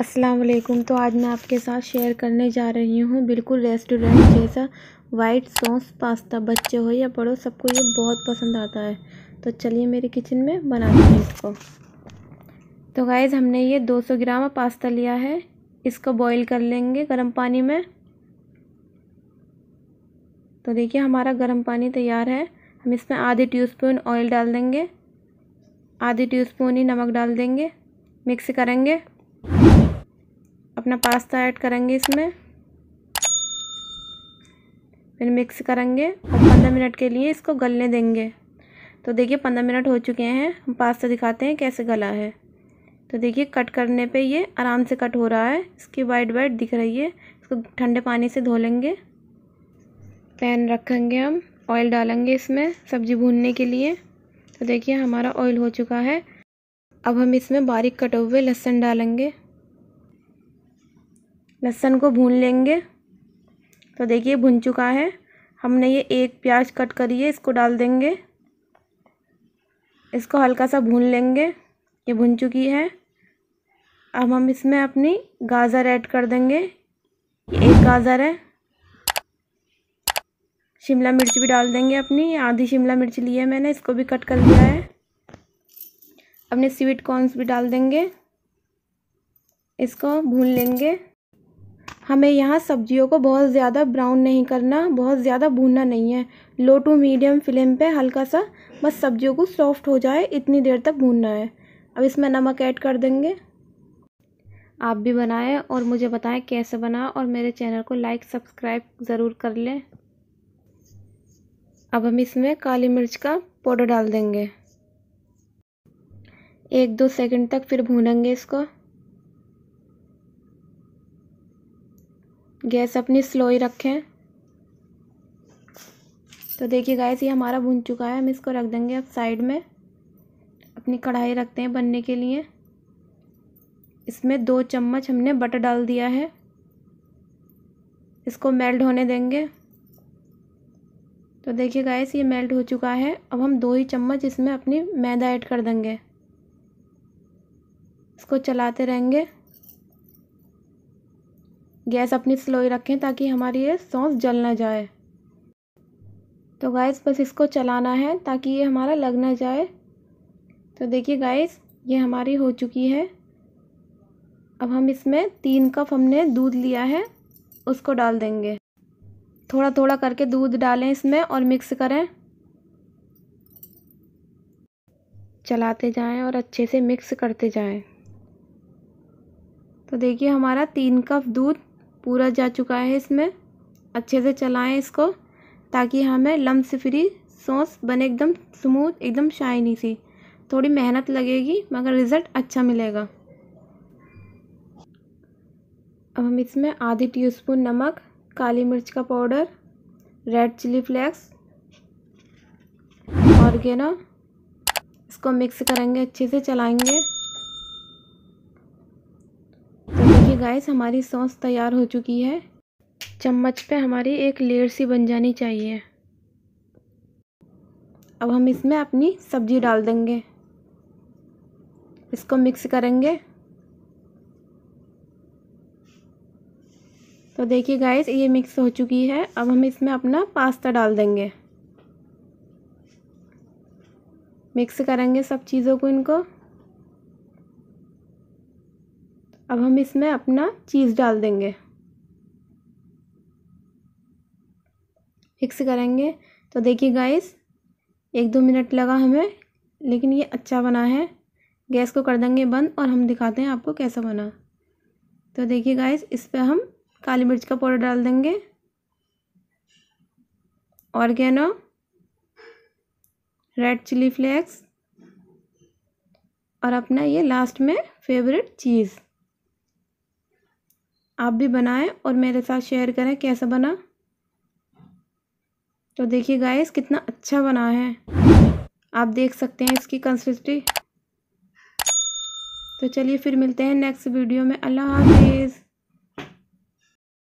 अस्सलाम वालेकुम तो आज मैं आपके साथ शेयर करने जा रही हूँ बिल्कुल रेस्टोरेंट जैसा वाइट सॉस पास्ता बच्चे हो या पड़ो सबको ये बहुत पसंद आता है तो चलिए मेरे किचन में बनाते हैं इसको तो गाइज़ हमने ये 200 ग्राम पास्ता लिया है इसको बॉईल कर लेंगे गर्म पानी में तो देखिए हमारा गर्म पानी तैयार है हम इसमें आधे स्पून ऑयल डाल देंगे आधे स्पून ही नमक डाल देंगे मिक्स करेंगे अपना पास्ता ऐड करेंगे इसमें फिर मिक्स करेंगे और पंद्रह मिनट के लिए इसको गलने देंगे तो देखिए पंद्रह मिनट हो चुके हैं हम पास्ता दिखाते हैं कैसे गला है तो देखिए कट करने पे ये आराम से कट हो रहा है इसकी वाइट वाइट दिख रही है इसको ठंडे पानी से धो लेंगे पैन रखेंगे हम ऑयल डालेंगे इसमें सब्ज़ी भूनने के लिए तो देखिए हमारा ऑयल हो चुका है अब हम इसमें बारीक कटे हुए लहसुन डालेंगे लहसन को भून लेंगे तो देखिए भुन चुका है हमने ये एक प्याज कट करिए इसको डाल देंगे इसको हल्का सा भून लेंगे ये भुन चुकी है अब हम इसमें अपनी गाजर ऐड कर देंगे ये एक गाजर है शिमला मिर्च भी डाल देंगे अपनी आधी शिमला मिर्च ली है मैंने इसको भी कट कर लिया है अपने स्वीट कॉर्नस भी डाल देंगे इसको भून लेंगे हमें यहाँ सब्जियों को बहुत ज़्यादा ब्राउन नहीं करना बहुत ज़्यादा भूनना नहीं है लो टू मीडियम फ्लेम पे हल्का सा बस सब्जियों को सॉफ्ट हो जाए इतनी देर तक भूनना है अब इसमें नमक ऐड कर देंगे आप भी बनाएं और मुझे बताएं कैसे बना और मेरे चैनल को लाइक सब्सक्राइब ज़रूर कर लें अब हम इसमें काली मिर्च का पाउडर डाल देंगे एक दो सेकंड तक फिर भूनेंगे इसको गैस अपनी स्लो ही रखें तो देखिए गैस ये हमारा भुन चुका है हम इसको रख देंगे अब साइड में अपनी कढ़ाई रखते हैं बनने के लिए इसमें दो चम्मच हमने बटर डाल दिया है इसको मेल्ट होने देंगे तो देखिए गैस ये मेल्ट हो चुका है अब हम दो ही चम्मच इसमें अपनी मैदा ऐड कर देंगे इसको चलाते रहेंगे गैस अपनी स्लो ही रखें ताकि हमारी ये सॉस जल ना जाए तो गैस बस इसको चलाना है ताकि ये हमारा लग ना जाए तो देखिए गैस ये हमारी हो चुकी है अब हम इसमें तीन कप हमने दूध लिया है उसको डाल देंगे थोड़ा थोड़ा करके दूध डालें इसमें और मिक्स करें चलाते जाएं और अच्छे से मिक्स करते जाएं तो देखिए हमारा तीन कप दूध पूरा जा चुका है इसमें अच्छे से चलाएं इसको ताकि हमें लम्स फ्री सॉस बने एकदम स्मूथ एकदम शाइनी सी थोड़ी मेहनत लगेगी मगर रिज़ल्ट अच्छा मिलेगा अब हम इसमें आधी टीस्पून नमक काली मिर्च का पाउडर रेड चिली फ्लेक्स और गेना इसको मिक्स करेंगे अच्छे से चलाएंगे गाइस हमारी सॉस तैयार हो चुकी है चम्मच पे हमारी एक लेयर सी बन जानी चाहिए अब हम इसमें अपनी सब्ज़ी डाल देंगे इसको मिक्स करेंगे तो देखिए गाइस ये मिक्स हो चुकी है अब हम इसमें अपना पास्ता डाल देंगे मिक्स करेंगे सब चीज़ों को इनको अब हम इसमें अपना चीज़ डाल देंगे फिक्स करेंगे तो देखिए गाइस एक दो मिनट लगा हमें लेकिन ये अच्छा बना है गैस को कर देंगे बंद और हम दिखाते हैं आपको कैसा बना तो देखिए गाइस इस पर हम काली मिर्च का पाउडर डाल देंगे ऑर्गेनो रेड चिली फ्लेक्स और अपना ये लास्ट में फेवरेट चीज़ आप भी बनाएं और मेरे साथ शेयर करें कैसा बना तो देखिए गाइस कितना अच्छा बना है आप देख सकते हैं इसकी कंसिस्टी तो चलिए फिर मिलते हैं नेक्स्ट वीडियो में अल्लाह हाफिज़